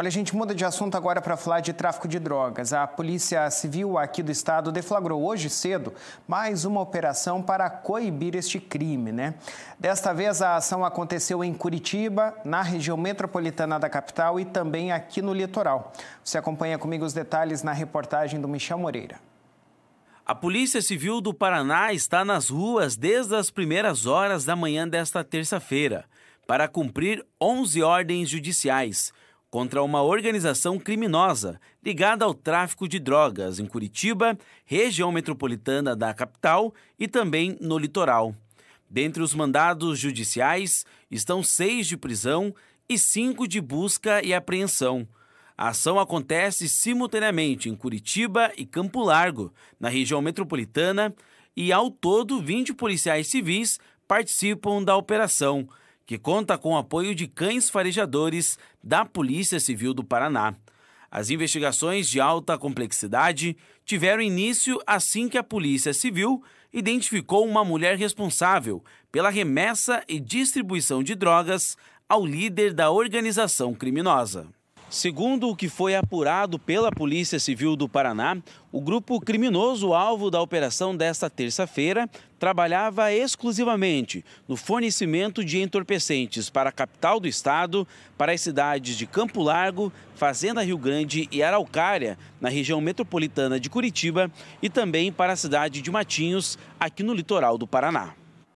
Olha, a gente muda de assunto agora para falar de tráfico de drogas. A Polícia Civil aqui do estado deflagrou hoje cedo mais uma operação para coibir este crime, né? Desta vez a ação aconteceu em Curitiba, na região metropolitana da capital e também aqui no litoral. Você acompanha comigo os detalhes na reportagem do Michel Moreira. A Polícia Civil do Paraná está nas ruas desde as primeiras horas da manhã desta terça-feira para cumprir 11 ordens judiciais contra uma organização criminosa ligada ao tráfico de drogas em Curitiba, região metropolitana da capital e também no litoral. Dentre os mandados judiciais estão seis de prisão e cinco de busca e apreensão. A ação acontece simultaneamente em Curitiba e Campo Largo, na região metropolitana, e ao todo 20 policiais civis participam da operação que conta com o apoio de cães farejadores da Polícia Civil do Paraná. As investigações de alta complexidade tiveram início assim que a Polícia Civil identificou uma mulher responsável pela remessa e distribuição de drogas ao líder da organização criminosa. Segundo o que foi apurado pela Polícia Civil do Paraná, o grupo criminoso alvo da operação desta terça-feira trabalhava exclusivamente no fornecimento de entorpecentes para a capital do estado, para as cidades de Campo Largo, Fazenda Rio Grande e Araucária, na região metropolitana de Curitiba, e também para a cidade de Matinhos, aqui no litoral do Paraná.